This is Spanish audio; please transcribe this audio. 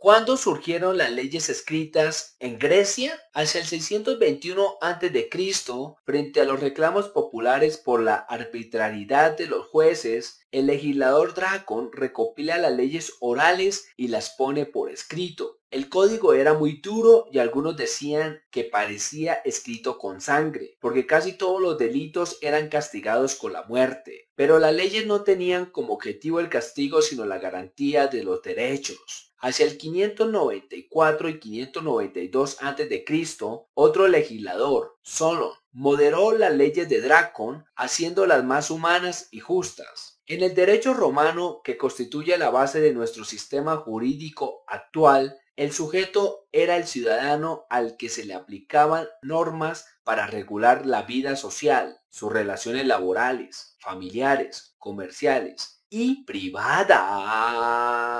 ¿Cuándo surgieron las leyes escritas en Grecia? Hacia el 621 a.C., frente a los reclamos populares por la arbitrariedad de los jueces, el legislador Dracon recopila las leyes orales y las pone por escrito. El código era muy duro y algunos decían que parecía escrito con sangre, porque casi todos los delitos eran castigados con la muerte. Pero las leyes no tenían como objetivo el castigo, sino la garantía de los derechos. Hacia el 594 y 592 a.C., otro legislador, Solon, moderó las leyes de Dracon, haciéndolas más humanas y justas. En el derecho romano, que constituye la base de nuestro sistema jurídico actual, el sujeto era el ciudadano al que se le aplicaban normas para regular la vida social, sus relaciones laborales, familiares, comerciales y privadas.